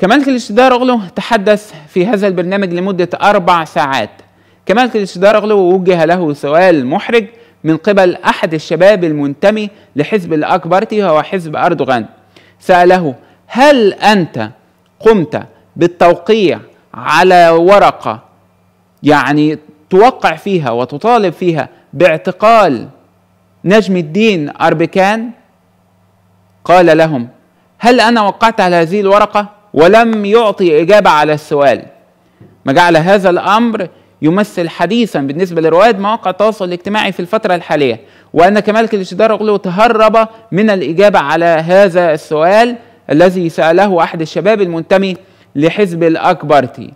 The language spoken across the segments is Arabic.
كمال أغلو تحدث في هذا البرنامج لمدة أربع ساعات كمال أغلو وجه له سؤال محرج من قبل أحد الشباب المنتمي لحزب الأكبرتي وهو حزب أردوغان سأله هل أنت قمت بالتوقيع على ورقة يعني توقع فيها وتطالب فيها باعتقال نجم الدين أربكان قال لهم هل أنا وقعت على هذه الورقة؟ ولم يعطي إجابة على السؤال ما جعل هذا الأمر يمثل حديثا بالنسبة لرواد مواقع التواصل الاجتماعي في الفترة الحالية وأن كمالك الاشتدار تهرب من الإجابة على هذا السؤال الذي سأله أحد الشباب المنتمي لحزب الأكبرتي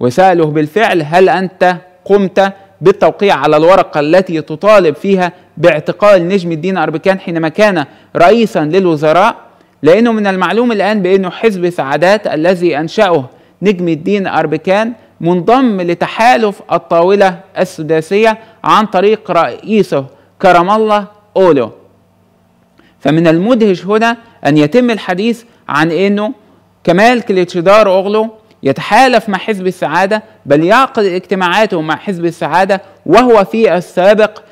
وسأله بالفعل هل أنت قمت بالتوقيع على الورقة التي تطالب فيها باعتقال نجم الدين أربكان حينما كان رئيسا للوزراء لأنه من المعلوم الآن بأنه حزب سعادات الذي أنشأه نجم الدين أربكان منضم لتحالف الطاولة السداسية عن طريق رئيسه كرم الله أولو فمن المدهش هنا أن يتم الحديث عن أنه كمال كليتشدار أوغلو يتحالف مع حزب السعادة بل يعقد اجتماعاته مع حزب السعادة وهو في السابق